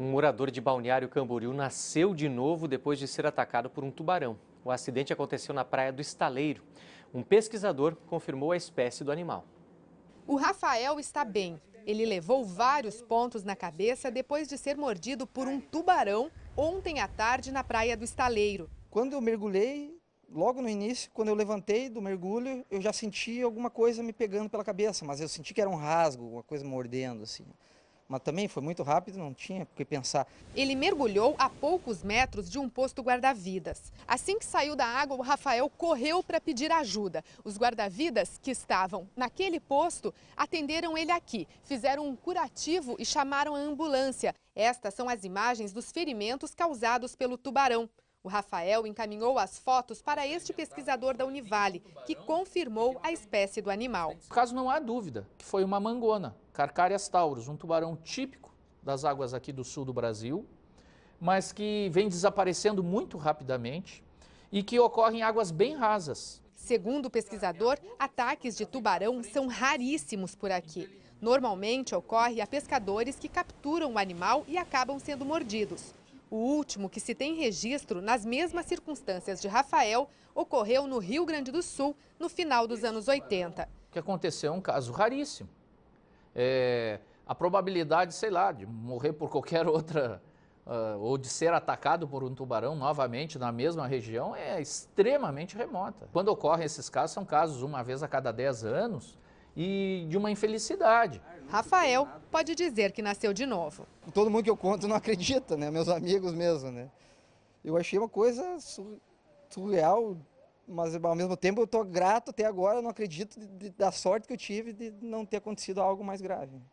Um morador de Balneário Camboriú nasceu de novo depois de ser atacado por um tubarão. O acidente aconteceu na praia do Estaleiro. Um pesquisador confirmou a espécie do animal. O Rafael está bem. Ele levou vários pontos na cabeça depois de ser mordido por um tubarão ontem à tarde na praia do Estaleiro. Quando eu mergulhei, logo no início, quando eu levantei do mergulho, eu já senti alguma coisa me pegando pela cabeça, mas eu senti que era um rasgo, uma coisa mordendo assim mas também foi muito rápido, não tinha o que pensar. Ele mergulhou a poucos metros de um posto guarda-vidas. Assim que saiu da água, o Rafael correu para pedir ajuda. Os guarda-vidas que estavam naquele posto atenderam ele aqui, fizeram um curativo e chamaram a ambulância. Estas são as imagens dos ferimentos causados pelo tubarão. O Rafael encaminhou as fotos para este pesquisador da Univale, que confirmou a espécie do animal. No caso, não há dúvida que foi uma mangona, Carcarias taurus, um tubarão típico das águas aqui do sul do Brasil, mas que vem desaparecendo muito rapidamente e que ocorre em águas bem rasas. Segundo o pesquisador, ataques de tubarão são raríssimos por aqui. Normalmente ocorre a pescadores que capturam o animal e acabam sendo mordidos. O último que se tem registro, nas mesmas circunstâncias de Rafael, ocorreu no Rio Grande do Sul, no final dos anos 80. O que aconteceu é um caso raríssimo. É, a probabilidade, sei lá, de morrer por qualquer outra, uh, ou de ser atacado por um tubarão novamente na mesma região, é extremamente remota. Quando ocorrem esses casos, são casos uma vez a cada 10 anos e de uma infelicidade. Rafael pode dizer que nasceu de novo. Todo mundo que eu conto não acredita, né? Meus amigos mesmo, né? Eu achei uma coisa surreal, mas ao mesmo tempo eu tô grato até agora, não acredito de, de, da sorte que eu tive de não ter acontecido algo mais grave.